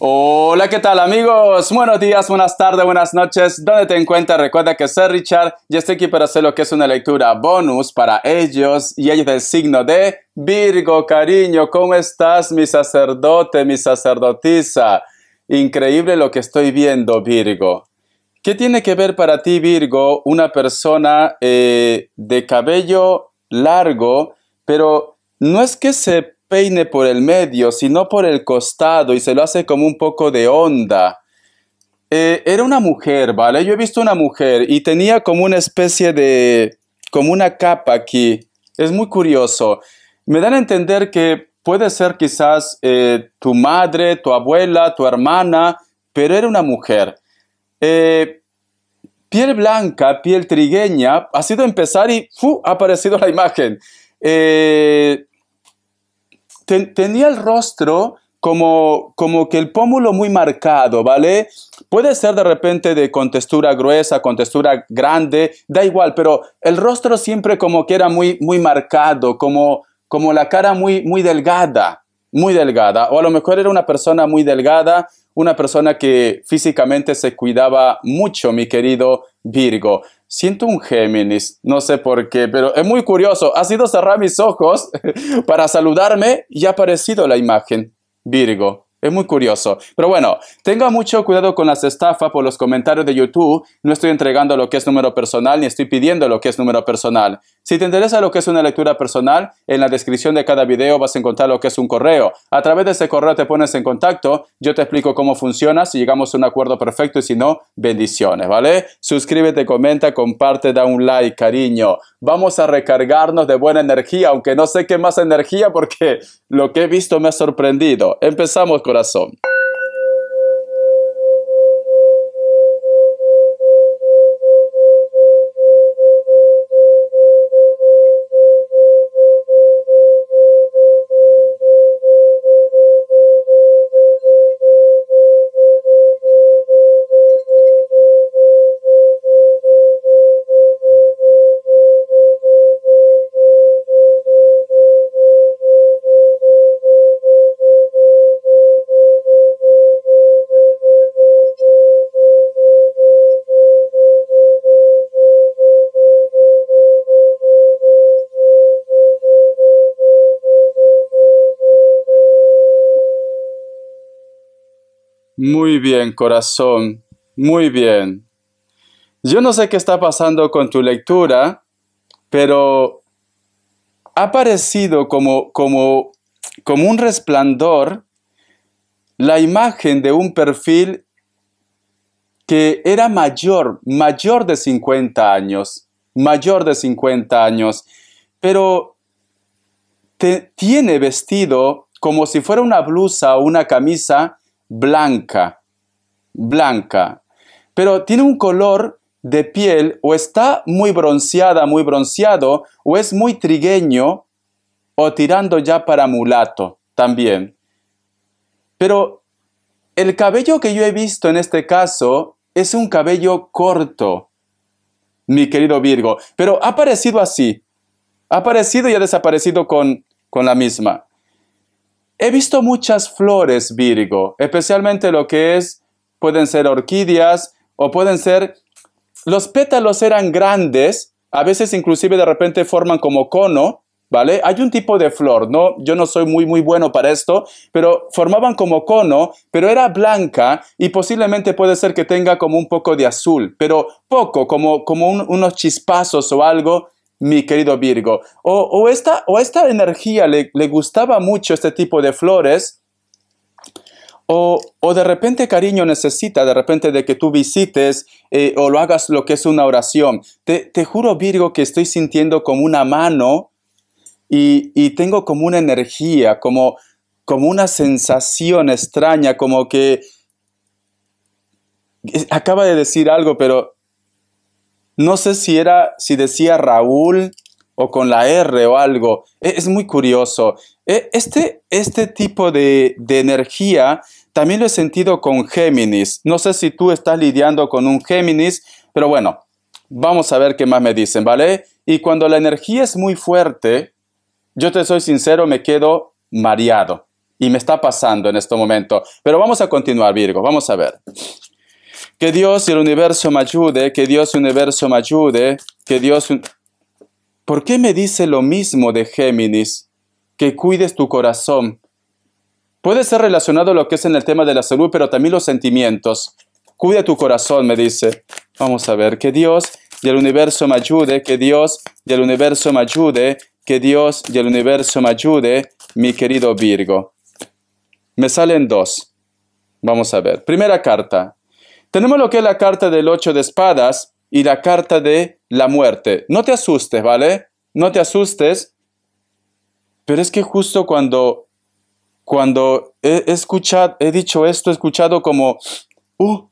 Hola, ¿qué tal amigos? Buenos días, buenas tardes, buenas noches. ¿Dónde te encuentras? Recuerda que soy Richard y estoy aquí para hacer lo que es una lectura bonus para ellos y ellos del signo de Virgo. Cariño, ¿cómo estás mi sacerdote, mi sacerdotisa? Increíble lo que estoy viendo, Virgo. ¿Qué tiene que ver para ti, Virgo, una persona eh, de cabello largo, pero no es que se peine por el medio, sino por el costado y se lo hace como un poco de onda. Eh, era una mujer, ¿vale? Yo he visto una mujer y tenía como una especie de... como una capa aquí. Es muy curioso. Me dan a entender que puede ser quizás eh, tu madre, tu abuela, tu hermana, pero era una mujer. Eh, piel blanca, piel trigueña, ha sido empezar y ¡fu! ha aparecido la imagen. Eh, tenía el rostro como, como que el pómulo muy marcado, ¿vale? Puede ser de repente de contextura gruesa, contextura grande, da igual, pero el rostro siempre como que era muy, muy marcado, como, como la cara muy, muy delgada, muy delgada. O a lo mejor era una persona muy delgada, una persona que físicamente se cuidaba mucho, mi querido Virgo. Siento un Géminis, no sé por qué, pero es muy curioso. Ha sido cerrar mis ojos para saludarme y ha aparecido la imagen. Virgo. Es muy curioso. Pero bueno, tenga mucho cuidado con las estafas por los comentarios de YouTube. No estoy entregando lo que es número personal ni estoy pidiendo lo que es número personal. Si te interesa lo que es una lectura personal, en la descripción de cada video vas a encontrar lo que es un correo. A través de ese correo te pones en contacto, yo te explico cómo funciona, si llegamos a un acuerdo perfecto y si no, bendiciones, ¿vale? Suscríbete, comenta, comparte, da un like, cariño. Vamos a recargarnos de buena energía, aunque no sé qué más energía porque lo que he visto me ha sorprendido. Empezamos, corazón. Muy bien, corazón, muy bien. Yo no sé qué está pasando con tu lectura, pero ha parecido como, como, un resplandor la imagen de un perfil que era mayor, mayor de 50 años, mayor de 50 años, pero te tiene vestido como si fuera una blusa o una camisa blanca, blanca, pero tiene un color de piel o está muy bronceada, muy bronceado, o es muy trigueño, o tirando ya para mulato también. Pero el cabello que yo he visto en este caso es un cabello corto, mi querido Virgo, pero ha parecido así, ha aparecido y ha desaparecido con, con la misma. He visto muchas flores, Virgo, especialmente lo que es, pueden ser orquídeas o pueden ser, los pétalos eran grandes, a veces inclusive de repente forman como cono, ¿vale? Hay un tipo de flor, ¿no? Yo no soy muy, muy bueno para esto, pero formaban como cono, pero era blanca y posiblemente puede ser que tenga como un poco de azul, pero poco, como, como unos chispazos o algo mi querido Virgo. O, o esta, o esta energía le, gustaba mucho este tipo de flores. O, de repente cariño necesita, de repente de que tú visites eh, o lo hagas lo que es una oración. Te, juro Virgo que estoy sintiendo como una mano y, tengo como una energía, como, como una sensación extraña, como que eh, acaba de decir algo, pero no sé si era, si decía Raúl o con la R o algo. E, es muy curioso. E, este, este tipo de, de energía también lo he sentido con Géminis. No sé si tú estás lidiando con un Géminis, pero bueno, vamos a ver qué más me dicen, ¿vale? Y cuando la energía es muy fuerte, yo te soy sincero, me quedo mareado. Y me está pasando en este momento. Pero vamos a continuar, Virgo, vamos a ver. Que Dios y el universo me ayude, que Dios y el universo me ayude, que Dios... ¿Por qué me dice lo mismo de Géminis? Que cuides tu corazón. Puede ser relacionado a lo que es en el tema de la salud, pero también los sentimientos. Cuida tu corazón, me dice. Vamos a ver, que Dios y el universo me ayude, que Dios y el universo me ayude, que Dios y el universo me ayude, mi querido Virgo. Me salen dos. Vamos a ver. Primera carta, tenemos lo que es la carta del ocho de espadas y la carta de la muerte. No te asustes, ¿vale? No te asustes. Pero es que justo cuando, cuando he, escuchado, he dicho esto, he escuchado como, uh,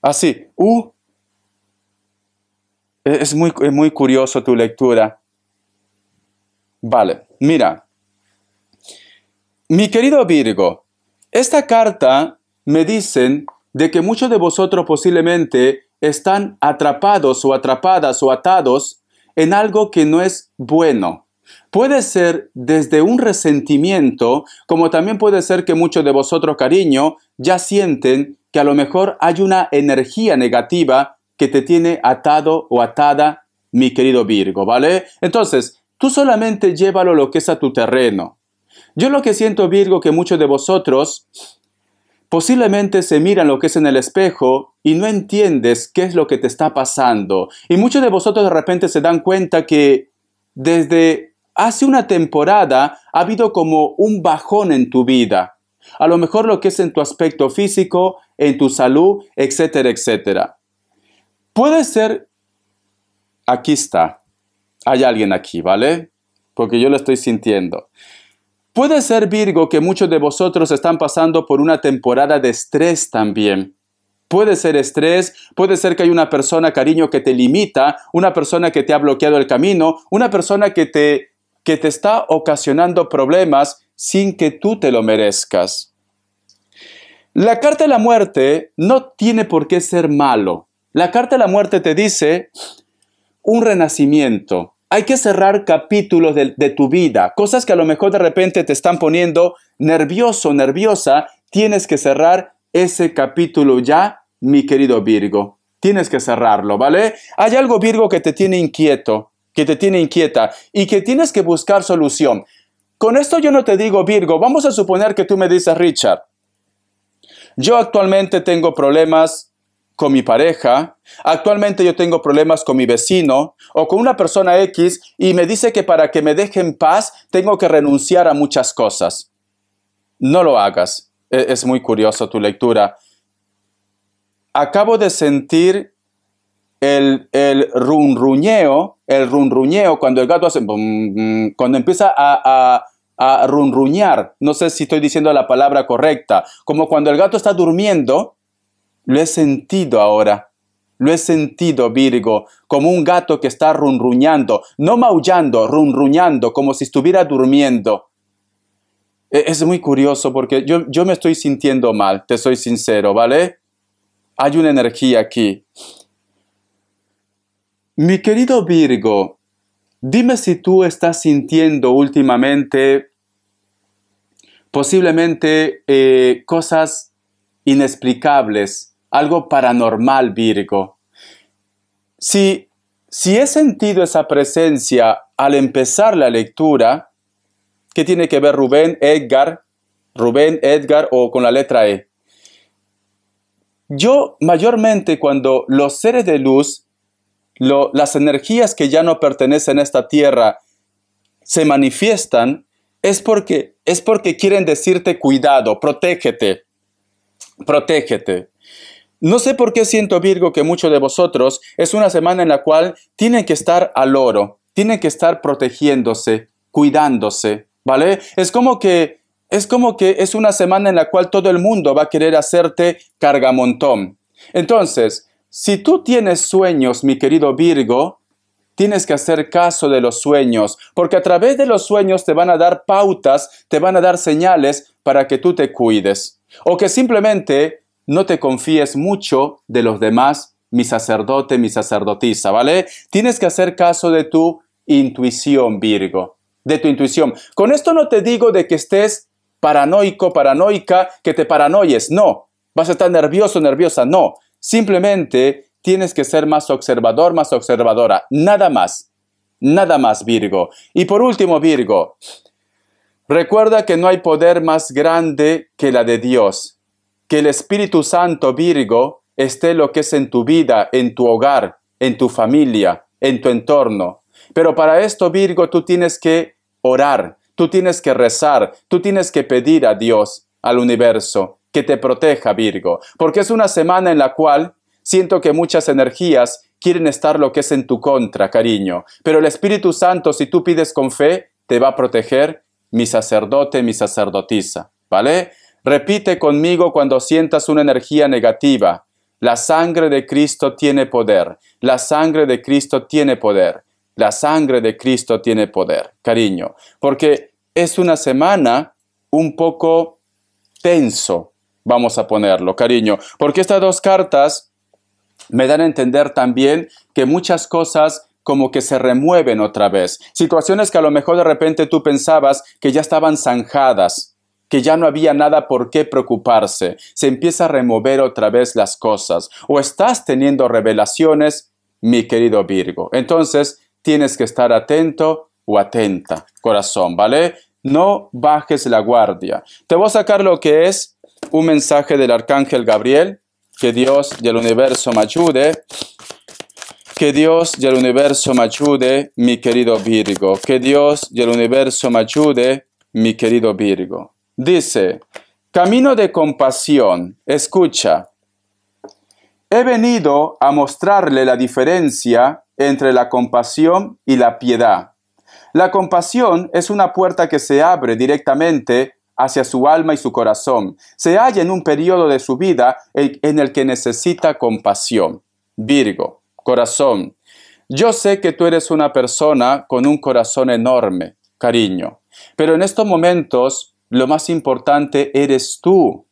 así, uh. E-, es muy, es muy curioso tu lectura. Vale, mira. Mi querido Virgo, esta carta me dicen de que muchos de vosotros posiblemente están atrapados o atrapadas o atados en algo que no es bueno. Puede ser desde un resentimiento, como también puede ser que muchos de vosotros, cariño, ya sienten que a lo mejor hay una energía negativa que te tiene atado o atada, mi querido Virgo, ¿vale? Entonces, tú solamente llévalo lo que es a tu terreno. Yo lo que siento, Virgo, que muchos de vosotros Posiblemente se miran lo que es en el espejo y no entiendes qué es lo que te está pasando. Y muchos de vosotros de repente se dan cuenta que desde hace una temporada ha habido como un bajón en tu vida. A lo mejor lo que es en tu aspecto físico, en tu salud, etcétera, etcétera. Puede ser, aquí está, hay alguien aquí, ¿vale? Porque yo lo estoy sintiendo. Puede ser Virgo que muchos de vosotros están pasando por una temporada de estrés también. Puede ser estrés, puede ser que hay una persona, cariño, que te limita, una persona que te ha bloqueado el camino, una persona que te, que te está ocasionando problemas sin que tú te lo merezcas. La carta de la muerte no tiene por qué ser malo. La carta de la muerte te dice un renacimiento, hay que cerrar capítulos de, tu vida, cosas que a lo mejor de repente te están poniendo nervioso, nerviosa, tienes que cerrar ese capítulo ya, mi querido Virgo. Tienes que cerrarlo, ¿vale? Hay algo Virgo que te tiene inquieto, que te tiene inquieta y que tienes que buscar solución. Con esto yo no te digo Virgo, vamos a suponer que tú me dices Richard, yo actualmente tengo problemas con mi pareja, actualmente yo tengo problemas con mi vecino o con una persona X y me dice que para que me dejen paz tengo que renunciar a muchas cosas. No lo hagas. E, es muy curioso tu lectura. Acabo de sentir el, el runruñeo, el runruñeo cuando el gato hace, cuando empieza a, a a runruñar. No sé si estoy diciendo la palabra correcta. Como cuando el gato está durmiendo lo he sentido ahora. Lo he sentido, Virgo, como un gato que está runruñando, no maullando, runruñando, como si estuviera durmiendo. E, es muy curioso porque yo, yo me estoy sintiendo mal, te soy sincero, ¿vale? Hay una energía aquí. Mi querido Virgo, dime si tú estás sintiendo últimamente posiblemente eh, cosas inexplicables algo paranormal, Virgo. Si, si he sentido esa presencia al empezar la lectura, ¿qué tiene que ver Rubén, Edgar, Rubén, Edgar o con la letra E? Yo mayormente cuando los seres de luz, las energías que ya no pertenecen a esta tierra, se manifiestan, es porque, es porque quieren decirte cuidado, protégete, protégete. No sé por qué siento, Virgo, que muchos de vosotros es una semana en la cual tienen que estar al oro, tienen que estar protegiéndose, cuidándose, ¿vale? Es como que es como que es una semana en la cual todo el mundo va a querer hacerte cargamontón. Entonces, si tú tienes sueños, mi querido Virgo, tienes que hacer caso de los sueños, porque a través de los sueños te van a dar pautas, te van a dar señales para que tú te cuides. O que simplemente no te confíes mucho de los demás, mi sacerdote, mi sacerdotisa, ¿vale? Tienes que hacer caso de tu intuición, Virgo, de tu intuición. Con esto no te digo de que estés paranoico, paranoica, que te paranoies, no. Vas a estar nervioso, nerviosa, no. Simplemente tienes que ser más observador, más observadora, nada más. Nada más, Virgo. Y por último, Virgo, recuerda que no hay poder más grande que la de Dios. Que el Espíritu Santo Virgo esté lo que es en tu vida, en tu hogar, en tu familia, en tu entorno. Pero para esto, Virgo, tú tienes que orar, tú tienes que rezar, tú tienes que pedir a Dios, al universo, que te proteja, Virgo, porque es una semana en la cual siento que muchas energías quieren estar lo que es en tu contra, cariño. Pero el Espíritu Santo, si tú pides con fe, te va a proteger mi sacerdote, mi sacerdotisa, ¿vale? Repite conmigo cuando sientas una energía negativa. La sangre de Cristo tiene poder. La sangre de Cristo tiene poder. La sangre de Cristo tiene poder. Cariño, porque es una semana un poco tenso, vamos a ponerlo, cariño, porque estas dos cartas me dan a entender también que muchas cosas como que se remueven otra vez. Situaciones que a lo mejor de repente tú pensabas que ya estaban zanjadas, que ya no había nada por qué preocuparse, se empieza a remover otra vez las cosas, o estás teniendo revelaciones, mi querido Virgo. Entonces, tienes que estar atento o atenta, corazón, ¿vale? No bajes la guardia. Te voy a sacar lo que es un mensaje del arcángel Gabriel, que Dios y el universo me ayude. Que Dios y el universo me ayude, mi querido Virgo. Que Dios y el universo me ayude, mi querido Virgo. Dice, Camino de compasión, escucha. He venido a mostrarle la diferencia entre la compasión y la piedad. La compasión es una puerta que se abre directamente hacia su alma y su corazón. Se halla en un periodo de su vida en el que necesita compasión. Virgo, corazón. Yo sé que tú eres una persona con un corazón enorme, cariño, pero en estos momentos lo más importante eres tú.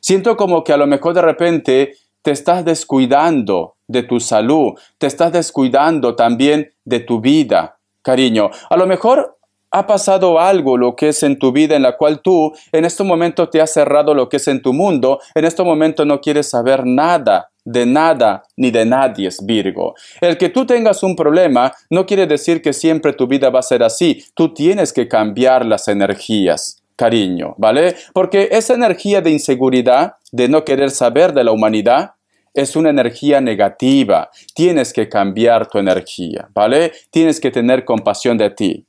Siento como que a lo mejor de repente te estás descuidando de tu salud, te estás descuidando también de tu vida, cariño. A lo mejor ha pasado algo, lo que es en tu vida, en la cual tú en este momento te has cerrado lo que es en tu mundo, en este momento no quieres saber nada de nada ni de nadie Virgo. El que tú tengas un problema no quiere decir que siempre tu vida va a ser así. Tú tienes que cambiar las energías cariño, ¿vale? Porque esa energía de inseguridad, de no querer saber de la humanidad, es una energía negativa. Tienes que cambiar tu energía, ¿vale? Tienes que tener compasión de ti.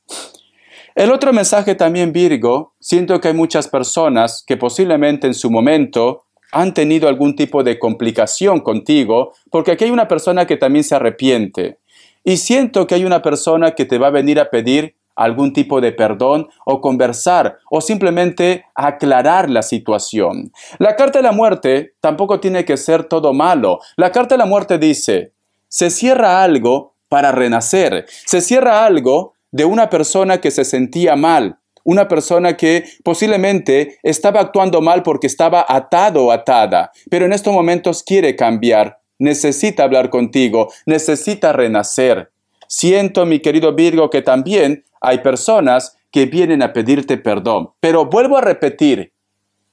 El otro mensaje también, Virgo, siento que hay muchas personas que posiblemente en su momento han tenido algún tipo de complicación contigo, porque aquí hay una persona que también se arrepiente. Y siento que hay una persona que te va a venir a pedir algún tipo de perdón o conversar o simplemente aclarar la situación. La carta de la muerte tampoco tiene que ser todo malo. La carta de la muerte dice, se cierra algo para renacer, se cierra algo de una persona que se sentía mal, una persona que posiblemente estaba actuando mal porque estaba atado o atada, pero en estos momentos quiere cambiar, necesita hablar contigo, necesita renacer. Siento, mi querido Virgo, que también hay personas que vienen a pedirte perdón. Pero vuelvo a repetir,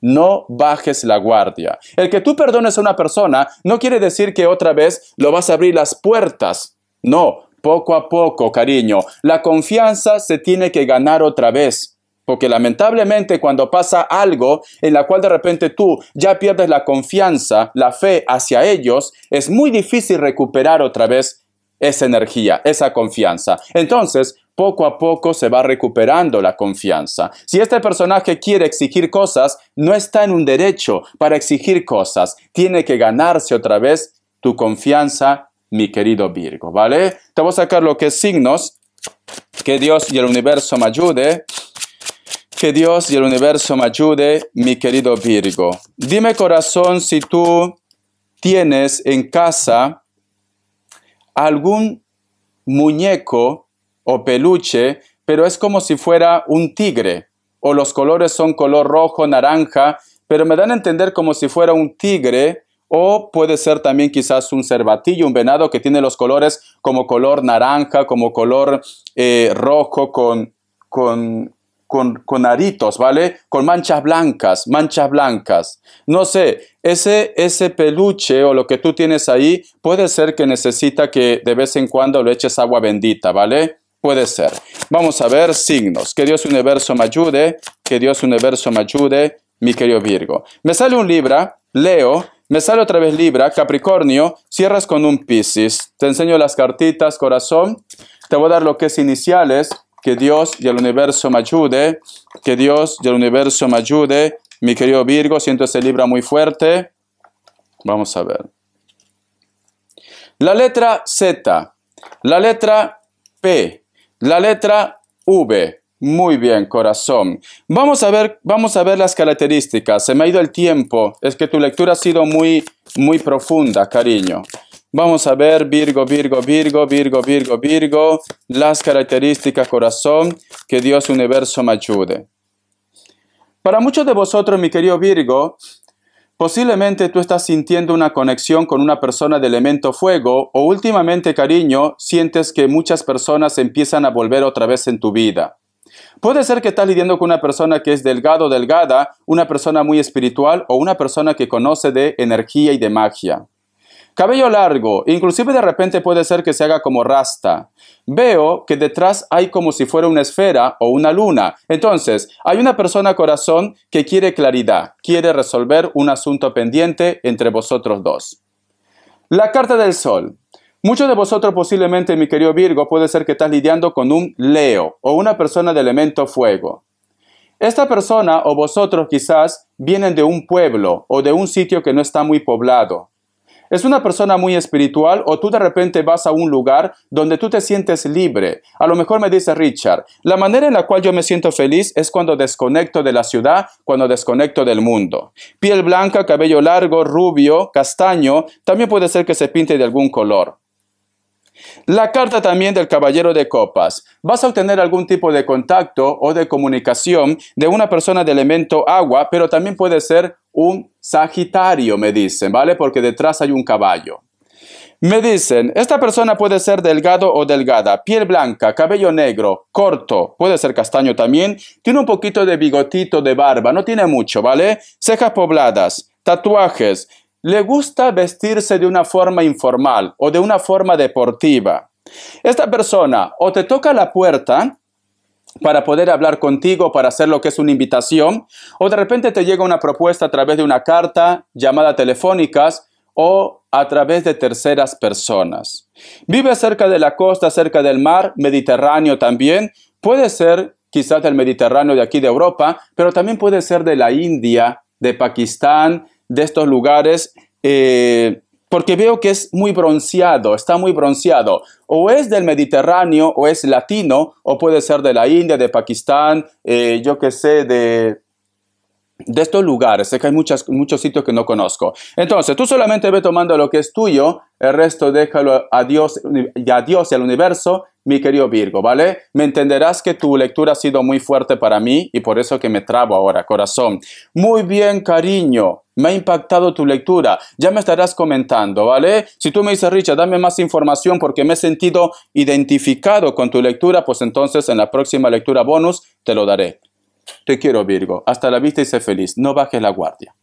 no bajes la guardia. El que tú perdones a una persona no quiere decir que otra vez lo vas a abrir las puertas. No, poco a poco, cariño. La confianza se tiene que ganar otra vez. Porque lamentablemente cuando pasa algo en la cual de repente tú ya pierdes la confianza, la fe hacia ellos, es muy difícil recuperar otra vez esa energía, esa confianza. Entonces, poco a poco se va recuperando la confianza. Si este personaje quiere exigir cosas, no está en un derecho para exigir cosas. Tiene que ganarse otra vez tu confianza, mi querido Virgo, ¿vale? Te voy a sacar lo que es signos. Que Dios y el universo me ayude. Que Dios y el universo me ayude, mi querido Virgo. Dime corazón si tú tienes en casa algún muñeco o peluche, pero es como si fuera un tigre, o los colores son color rojo, naranja, pero me dan a entender como si fuera un tigre, o puede ser también quizás un cervatillo, un venado que tiene los colores como color naranja, como color eh, rojo con, con, con, aritos, ¿vale? Con manchas blancas, manchas blancas. No sé, ese, ese peluche o lo que tú tienes ahí puede ser que necesita que de vez en cuando le eches agua bendita, ¿vale? Puede ser. Vamos a ver signos. Que Dios universo me ayude. Que Dios universo me ayude, mi querido Virgo. Me sale un Libra, Leo. Me sale otra vez Libra, Capricornio. Cierras con un Pisces. Te enseño las cartitas, corazón. Te voy a dar lo que es iniciales. Que Dios y el universo me ayude. Que Dios y el universo me ayude. Mi querido Virgo, siento ese Libra muy fuerte. Vamos a ver. La letra Z. La letra P. La letra V. Muy bien, corazón. Vamos a ver, vamos a ver las características. Se me ha ido el tiempo. Es que tu lectura ha sido muy, muy profunda, cariño. Vamos a ver, Virgo, Virgo, Virgo, Virgo, Virgo, Virgo, las características, corazón, que Dios universo me ayude. Para muchos de vosotros, mi querido Virgo, Posiblemente tú estás sintiendo una conexión con una persona de elemento fuego o últimamente, cariño, sientes que muchas personas empiezan a volver otra vez en tu vida. Puede ser que estás lidiando con una persona que es delgado o delgada, una persona muy espiritual o una persona que conoce de energía y de magia. Cabello largo, inclusive de repente puede ser que se haga como rasta. Veo que detrás hay como si fuera una esfera o una luna. Entonces, hay una persona corazón que quiere claridad, quiere resolver un asunto pendiente entre vosotros dos. La carta del sol. Muchos de vosotros posiblemente, mi querido Virgo, puede ser que estás lidiando con un Leo o una persona de elemento fuego. Esta persona o vosotros quizás vienen de un pueblo o de un sitio que no está muy poblado es una persona muy espiritual o tú de repente vas a un lugar donde tú te sientes libre. A lo mejor me dice Richard, la manera en la cual yo me siento feliz es cuando desconecto de la ciudad, cuando desconecto del mundo. Piel blanca, cabello largo, rubio, castaño, también puede ser que se pinte de algún color. La carta también del caballero de copas. Vas a obtener algún tipo de contacto o de comunicación de una persona de elemento agua, pero también puede ser un Sagitario, me dicen, ¿vale? Porque detrás hay un caballo. Me dicen, esta persona puede ser delgado o delgada, piel blanca, cabello negro, corto, puede ser castaño también, tiene un poquito de bigotito de barba, no tiene mucho, ¿vale? Cejas pobladas, tatuajes, le gusta vestirse de una forma informal o de una forma deportiva. Esta persona o te toca la puerta para poder hablar contigo, para hacer lo que es una invitación, o de repente te llega una propuesta a través de una carta, llamada telefónicas o a través de terceras personas. Vive cerca de la costa, cerca del mar, Mediterráneo también, puede ser quizás del Mediterráneo de aquí de Europa, pero también puede ser de la India, de Pakistán, de estos lugares eh, porque veo que es muy bronceado, está muy bronceado. O es del Mediterráneo, o es latino, o puede ser de la India, de Pakistán, eh, yo qué sé, de, de estos lugares. Sé que hay muchas, muchos sitios que no conozco. Entonces, tú solamente ve tomando lo que es tuyo, el resto déjalo a Dios y a Dios y al universo mi querido Virgo, ¿vale? Me entenderás que tu lectura ha sido muy fuerte para mí y por eso que me trabo ahora, corazón. Muy bien, cariño. Me ha impactado tu lectura. Ya me estarás comentando, ¿vale? Si tú me dices, Richard, dame más información porque me he sentido identificado con tu lectura, pues entonces en la próxima lectura bonus te lo daré. Te quiero, Virgo. Hasta la vista y sé feliz. No bajes la guardia.